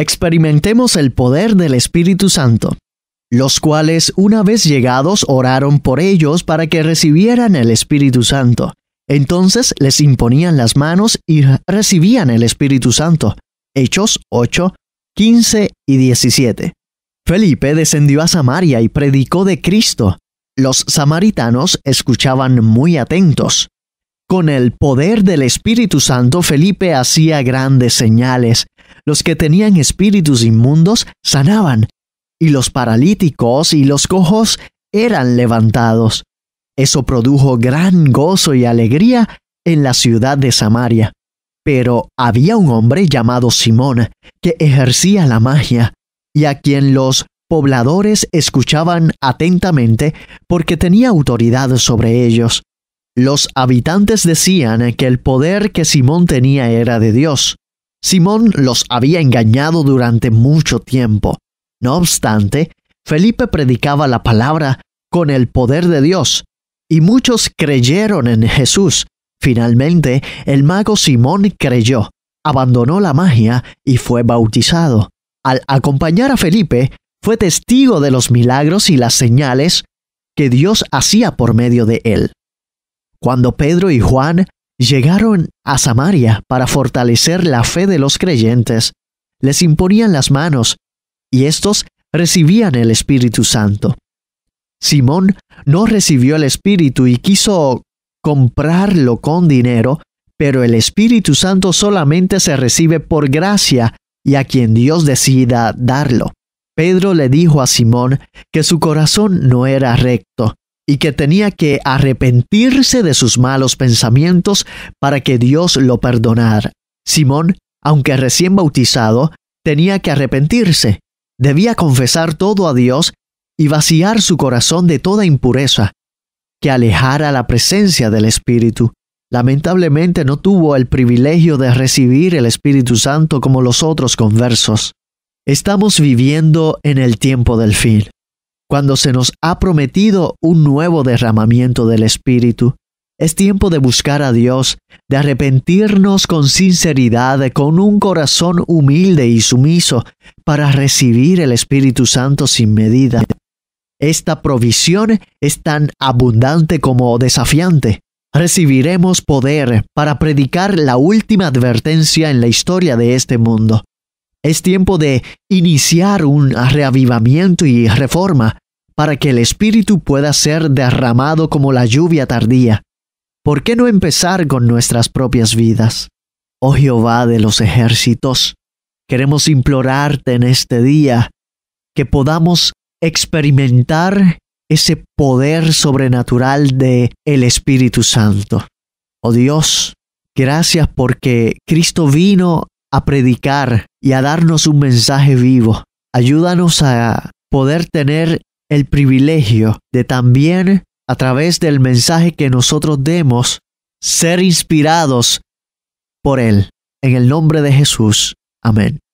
experimentemos el poder del Espíritu Santo, los cuales una vez llegados oraron por ellos para que recibieran el Espíritu Santo. Entonces les imponían las manos y recibían el Espíritu Santo. Hechos 8, 15 y 17. Felipe descendió a Samaria y predicó de Cristo. Los samaritanos escuchaban muy atentos. Con el poder del Espíritu Santo, Felipe hacía grandes señales los que tenían espíritus inmundos sanaban, y los paralíticos y los cojos eran levantados. Eso produjo gran gozo y alegría en la ciudad de Samaria. Pero había un hombre llamado Simón que ejercía la magia, y a quien los pobladores escuchaban atentamente porque tenía autoridad sobre ellos. Los habitantes decían que el poder que Simón tenía era de Dios, Simón los había engañado durante mucho tiempo. No obstante, Felipe predicaba la palabra con el poder de Dios, y muchos creyeron en Jesús. Finalmente, el mago Simón creyó, abandonó la magia y fue bautizado. Al acompañar a Felipe, fue testigo de los milagros y las señales que Dios hacía por medio de él. Cuando Pedro y Juan llegaron a Samaria para fortalecer la fe de los creyentes, les imponían las manos, y estos recibían el Espíritu Santo. Simón no recibió el Espíritu y quiso comprarlo con dinero, pero el Espíritu Santo solamente se recibe por gracia y a quien Dios decida darlo. Pedro le dijo a Simón que su corazón no era recto, y que tenía que arrepentirse de sus malos pensamientos para que Dios lo perdonara. Simón, aunque recién bautizado, tenía que arrepentirse, debía confesar todo a Dios y vaciar su corazón de toda impureza, que alejara la presencia del Espíritu. Lamentablemente no tuvo el privilegio de recibir el Espíritu Santo como los otros conversos. Estamos viviendo en el tiempo del fin. Cuando se nos ha prometido un nuevo derramamiento del Espíritu, es tiempo de buscar a Dios, de arrepentirnos con sinceridad, con un corazón humilde y sumiso, para recibir el Espíritu Santo sin medida. Esta provisión es tan abundante como desafiante. Recibiremos poder para predicar la última advertencia en la historia de este mundo, es tiempo de iniciar un reavivamiento y reforma para que el Espíritu pueda ser derramado como la lluvia tardía. ¿Por qué no empezar con nuestras propias vidas? Oh Jehová de los ejércitos, queremos implorarte en este día que podamos experimentar ese poder sobrenatural de el Espíritu Santo. Oh Dios, gracias porque Cristo vino a predicar y a darnos un mensaje vivo. Ayúdanos a poder tener el privilegio de también, a través del mensaje que nosotros demos, ser inspirados por Él. En el nombre de Jesús. Amén.